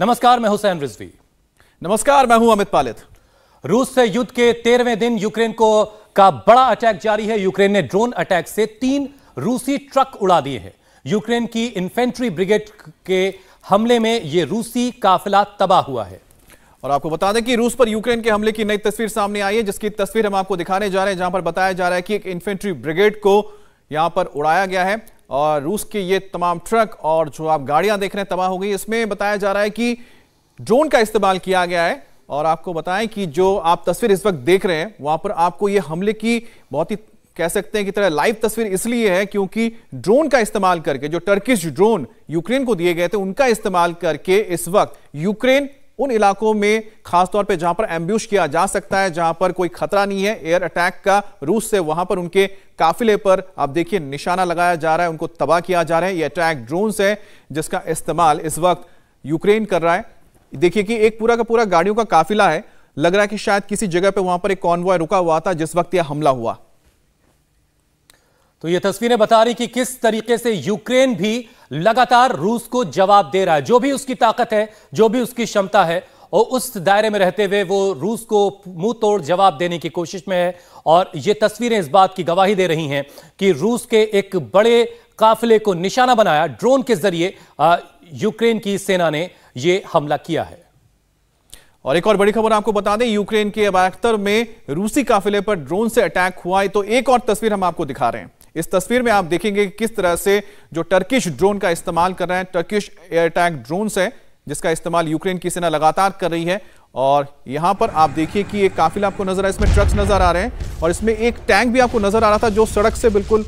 नमस्कार मैं हुसैन रिजवी नमस्कार मैं हूं अमित पालित रूस से युद्ध के तेरहवें दिन यूक्रेन को का बड़ा अटैक जारी है यूक्रेन ने ड्रोन अटैक से तीन रूसी ट्रक उड़ा दिए हैं यूक्रेन की इन्फेंट्री ब्रिगेड के हमले में ये रूसी काफिला तबाह हुआ है और आपको बता दें कि रूस पर यूक्रेन के हमले की नई तस्वीर सामने आई है जिसकी तस्वीर हम आपको दिखाने जा रहे हैं जहां पर बताया जा रहा है कि एक इन्फेंट्री ब्रिगेड को यहां पर उड़ाया गया है और रूस के ये तमाम ट्रक और जो आप गाड़ियां देख रहे हैं तबाह हो गई इसमें बताया जा रहा है कि ड्रोन का इस्तेमाल किया गया है और आपको बताएं कि जो आप तस्वीर इस वक्त देख रहे हैं वहां पर आपको ये हमले की बहुत ही कह सकते हैं कि तरह लाइव तस्वीर इसलिए है क्योंकि ड्रोन का इस्तेमाल करके जो टर्किश ड्रोन यूक्रेन को दिए गए थे उनका इस्तेमाल करके इस वक्त यूक्रेन उन इलाकों में खासतौर पर जहां पर एम्ब्यूश किया जा सकता है जहां पर कोई खतरा नहीं है एयर अटैक का रूस से वहां पर उनके काफिले पर आप देखिए निशाना लगाया जा रहा है उनको तबाह किया जा रहा है ये अटैक ड्रोन है जिसका इस्तेमाल इस वक्त यूक्रेन कर रहा है देखिए कि एक पूरा का पूरा गाड़ियों का काफिला है लग रहा है कि शायद किसी जगह पर वहां पर एक कॉन्वॉय रुका हुआ था जिस वक्त यह हमला हुआ तो ये तस्वीरें बता रही कि किस तरीके से यूक्रेन भी लगातार रूस को जवाब दे रहा है जो भी उसकी ताकत है जो भी उसकी क्षमता है और उस दायरे में रहते हुए वो रूस को मुंह तोड़ जवाब देने की कोशिश में है और ये तस्वीरें इस बात की गवाही दे रही हैं कि रूस के एक बड़े काफिले को निशाना बनाया ड्रोन के जरिए यूक्रेन की सेना ने ये हमला किया है और एक और बड़ी खबर आपको बता दें यूक्रेन के अबाख्तर में रूसी काफिले पर ड्रोन से अटैक हुआ है तो एक और तस्वीर हम आपको दिखा रहे हैं इस तस्वीर में आप देखेंगे कि किस तरह से जो टर्किश ड्रोन का इस्तेमाल कर रहे हैं टर्किश एयर अटैक ड्रोन है जिसका इस्तेमाल यूक्रेन की सेना लगातार कर रही है और यहां पर आप देखिए कि एक काफिला आपको नजर आ इसमें ट्रक्स नजर आ रहे हैं और इसमें एक टैंक भी आपको नजर आ रहा था जो सड़क से बिल्कुल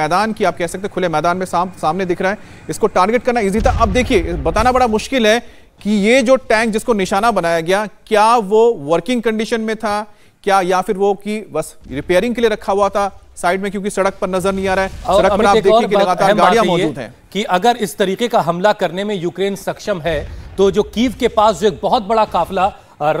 मैदान की आप कह सकते खुले मैदान में साम, सामने दिख रहा है इसको टारगेट करना ईजी था अब देखिए बताना बड़ा मुश्किल है कि ये जो टैंक जिसको निशाना बनाया गया क्या वो वर्किंग कंडीशन में था क्या या फिर वो कि बस रिपेयरिंग के लिए रखा हुआ था साइड में क्योंकि सड़क पर नजर नहीं आ रहा है सड़क पर आप देखिए कि लगातार गाड़ियां मौजूद हैं कि अगर इस तरीके का हमला करने में यूक्रेन सक्षम है तो जो कीव के पास जो एक बहुत बड़ा काफिला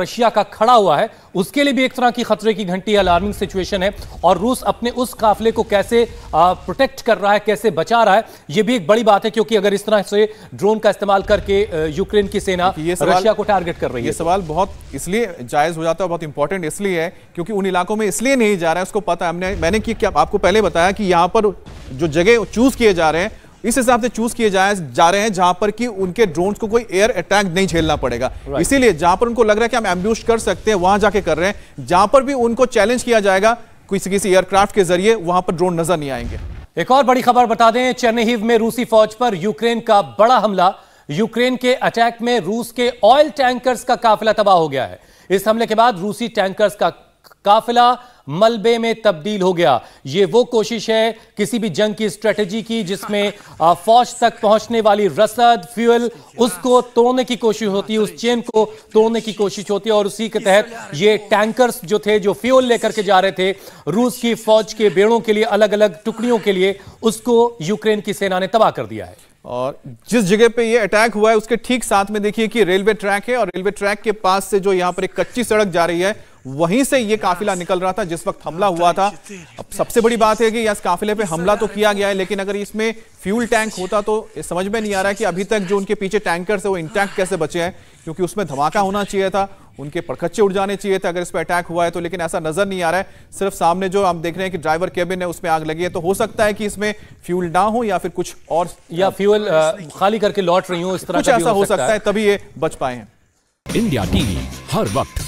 रशिया का खड़ा हुआ है उसके लिए भी एक तरह की खतरे की घंटी अलार्मिंग सिचुएशन है और रूस अपने उस काफिले को कैसे प्रोटेक्ट कर रहा है कैसे बचा रहा है यह भी एक बड़ी बात है क्योंकि अगर इस तरह से ड्रोन का इस्तेमाल करके यूक्रेन की सेना रशिया को टारगेट कर रही है सवाल बहुत इसलिए जायज हो जाता है बहुत इंपॉर्टेंट इसलिए है क्योंकि उन इलाकों में इसलिए नहीं जा रहा है उसको पता है हमने मैंने कि क्या आपको पहले बताया कि यहाँ पर जो जगह चूज किए जा रहे हैं इस हिसाब से चूज किए जाए जा रहे हैं जहां पर कि उनके ड्रोन को कोई एयर अटैक नहीं झेलना पड़ेगा right. इसीलिए जहां पर उनको लग रहा है कि हम एम्ब्यूश कर सकते हैं वहां जाके कर रहे हैं जहां पर भी उनको चैलेंज किया जाएगा किसी किसी एयरक्राफ्ट के जरिए वहां पर ड्रोन नजर नहीं आएंगे एक और बड़ी खबर बता दें चेन्नहीव में रूसी फौज पर यूक्रेन का बड़ा हमला यूक्रेन के अटैक में रूस के ऑयल टैंकर्स का काफिला तबाह हो गया है इस हमले के बाद रूसी टैंकर्स का काफिला मलबे में तब्दील हो गया ये वो कोशिश है किसी भी जंग की स्ट्रेटजी की जिसमें फौज तक पहुंचने वाली रसद फ्यूल उसको तोड़ने की कोशिश होती है उस चेन को तोड़ने की कोशिश होती है और उसी के तहत ये टैंकर्स जो थे जो फ्यूल लेकर के जा रहे थे रूस की फौज के बेड़ों के लिए अलग अलग टुकड़ियों के लिए उसको यूक्रेन की सेना ने तबाह कर दिया है और जिस जगह पे ये अटैक हुआ है उसके ठीक साथ में देखिए कि रेलवे ट्रैक है और रेलवे ट्रैक के पास से जो यहाँ पर एक कच्ची सड़क जा रही है वहीं से ये काफिला निकल रहा था जिस वक्त हमला हुआ था अब सबसे बड़ी बात है कि इस काफिले पे हमला तो किया गया है लेकिन अगर इसमें फ्यूल टैंक होता तो समझ में नहीं आ रहा है कि अभी तक जो उनके पीछे टैंकर से वो इंटैक्ट कैसे बचे हैं क्योंकि उसमें धमाका होना चाहिए था उनके पड़खच्चे उड़ जाने चाहिए थे अगर इस पर अटैक हुआ है तो लेकिन ऐसा नजर नहीं आ रहा है सिर्फ सामने जो हम देख रहे हैं कि ड्राइवर केबिन है उसमें आग लगी है तो हो सकता है कि इसमें फ्यूल ना हो या फिर कुछ और या फ्यूल खाली करके लौट रही हो इस तरह कुछ ऐसा हो सकता है तभी ये बच पाए हैं इंडिया टीवी हर वक्त